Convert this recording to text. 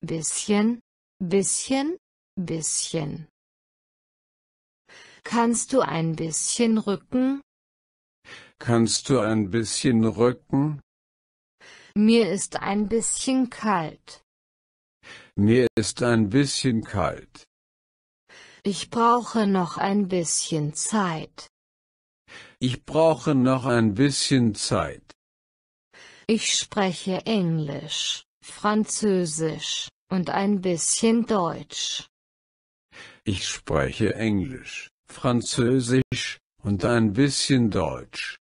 bisschen, bisschen, bisschen. Kannst du ein bisschen rücken? Kannst du ein bisschen rücken? Mir ist ein bisschen kalt. Mir ist ein bisschen kalt. Ich brauche noch ein bisschen Zeit. Ich brauche noch ein bisschen Zeit. Ich spreche Englisch. Französisch und ein bisschen Deutsch. Ich spreche Englisch, Französisch und ein bisschen Deutsch.